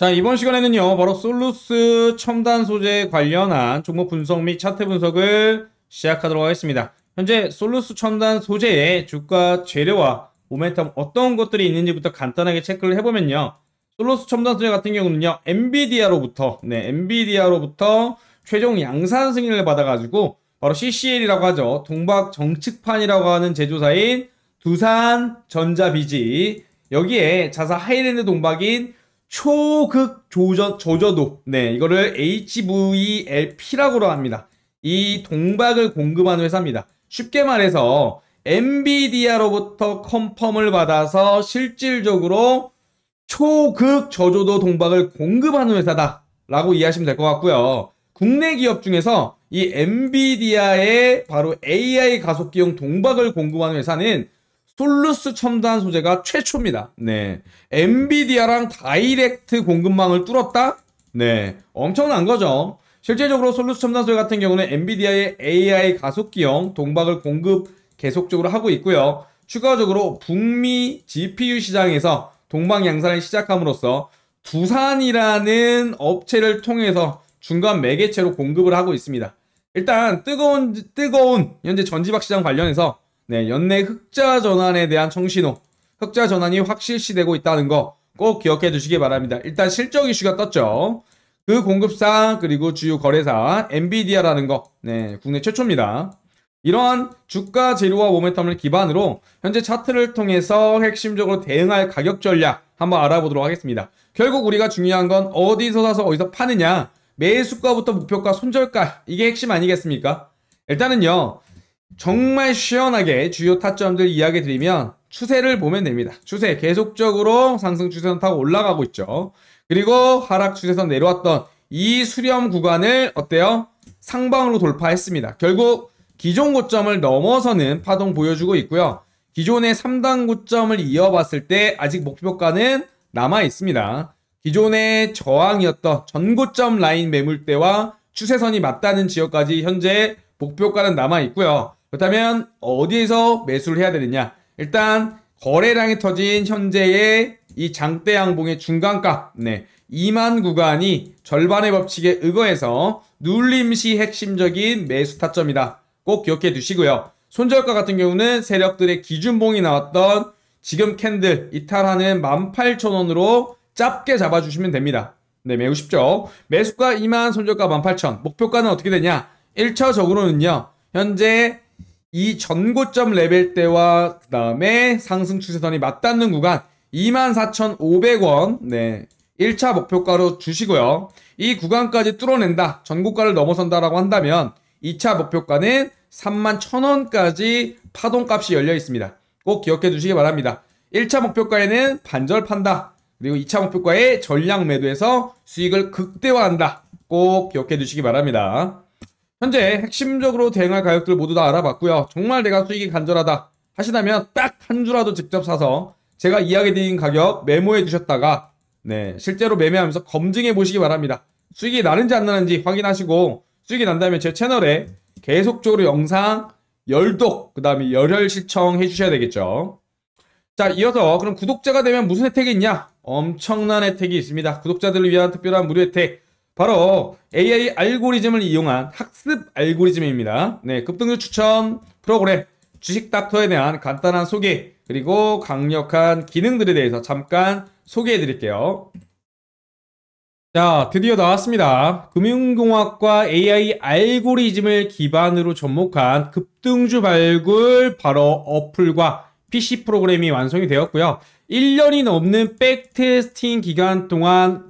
자 이번 시간에는요 바로 솔루스 첨단 소재 관련한 종목 분석 및 차트 분석을 시작하도록 하겠습니다 현재 솔루스 첨단 소재의 주가 재료와 모멘텀 어떤 것들이 있는지부터 간단하게 체크를 해보면요 솔루스 첨단 소재 같은 경우는요 엔비디아로부터 네 엔비디아로부터 최종 양산 승인을 받아가지고 바로 CCL이라고 하죠 동박 정측판이라고 하는 제조사인 두산 전자비지 여기에 자사 하이랜드 동박인 초극 조저, 조저도 네 이거를 HVLP라고 합니다. 이 동박을 공급하는 회사입니다. 쉽게 말해서 엔비디아로부터 컨펌을 받아서 실질적으로 초극 저조도 동박을 공급하는 회사다라고 이해하시면 될 것 같고요. 국내 기업 중에서 이 엔비디아의 바로 AI 가속기용 동박을 공급하는 회사는 툴루스 첨단 소재가 최초입니다. 네. 엔비디아랑 다이렉트 공급망을 뚫었다? 네. 엄청난 거죠. 실제적으로 솔루스 첨단 소재 같은 경우는 엔비디아의 AI 가속기형 동박을 공급 계속적으로 하고 있고요. 추가적으로 북미 GPU 시장에서 동방 양산을 시작함으로써 두산이라는 업체를 통해서 중간 매개체로 공급을 하고 있습니다. 일단 뜨거운 뜨거운 현재 전지박 시장 관련해서 네, 연내 흑자 전환에 대한 청신호, 흑자 전환이 확실시되고 있다는 거 꼭 기억해 두시기 바랍니다. 일단 실적 이슈가 떴죠. 그 공급사 그리고 주요 거래사 엔비디아라는 거, 네, 국내 최초입니다. 이러한 주가 재료와 모멘텀을 기반으로 현재 차트를 통해서 핵심적으로 대응할 가격 전략 한번 알아보도록 하겠습니다. 결국 우리가 중요한 건 어디서 사서 어디서 파느냐 매수가부터 목표가 손절가 이게 핵심 아니겠습니까? 일단은요 정말 시원하게 주요 타점들 이야기 드리면 추세를 보면 됩니다. 추세 계속적으로 상승 추세선 타고 올라가고 있죠. 그리고 하락 추세선 내려왔던 이 수렴 구간을 어때요? 상방으로 돌파했습니다. 결국 기존 고점을 넘어서는 파동 보여주고 있고요. 기존의 3단 고점을 이어봤을 때 아직 목표가는 남아 있습니다. 기존의 저항이었던 전고점 라인 매물대와 추세선이 맞다는 지역까지 현재 목표가는 남아 있고요. 그렇다면 어디에서 매수를 해야 되느냐? 일단 거래량이 터진 현재의 이 장대 양봉의 중간값, 네. 2만 구간이 절반의 법칙에 의거해서 눌림시 핵심적인 매수 타점이다. 꼭 기억해 두시고요. 손절가 같은 경우는 세력들의 기준봉이 나왔던 지금 캔들 이탈하는 18,000원으로 짧게 잡아주시면 됩니다. 네, 매우 쉽죠. 매수가 2만, 손절가 18,000. 목표가는 어떻게 되냐? 1차적으로는요. 현재 이 전고점 레벨 때와 그 다음에 상승 추세선이 맞닿는 구간 24,500원 네 1차 목표가로 주시고요. 이 구간까지 뚫어낸다. 전고가를 넘어선다라고 한다면 2차 목표가는 31,000원까지 파동값이 열려 있습니다. 꼭 기억해 주시기 바랍니다. 1차 목표가에는 반절 판다. 그리고 2차 목표가에 전량 매도해서 수익을 극대화한다. 꼭 기억해 주시기 바랍니다. 현재 핵심적으로 대응할 가격들 모두 다 알아봤고요. 정말 내가 수익이 간절하다 하시다면 딱 한 주라도 직접 사서 제가 이야기 드린 가격 메모해 두셨다가 네 실제로 매매하면서 검증해 보시기 바랍니다. 수익이 나는지 안 나는지 확인하시고 수익이 난다면 제 채널에 계속적으로 영상 열독 그 다음에 열혈 시청해 주셔야 되겠죠. 자 이어서 그럼 구독자가 되면 무슨 혜택이 있냐? 엄청난 혜택이 있습니다. 구독자들을 위한 특별한 무료 혜택 바로 AI 알고리즘을 이용한 학습 알고리즘입니다. 네, 급등주 추천 프로그램, 주식 닥터에 대한 간단한 소개, 그리고 강력한 기능들에 대해서 잠깐 소개해 드릴게요. 자, 드디어 나왔습니다. 금융공학과 AI 알고리즘을 기반으로 접목한 급등주 발굴 바로 어플과 PC 프로그램이 완성이 되었고요. 1년이 넘는 백테스팅 기간 동안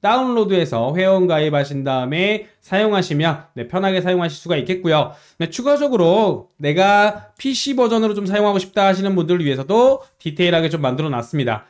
다운로드해서 회원 가입하신 다음에 사용하시면 네, 편하게 사용하실 수가 있겠고요. 네, 추가적으로 내가 PC 버전으로 좀 사용하고 싶다 하시는 분들을 위해서도 디테일하게 좀 만들어 놨습니다.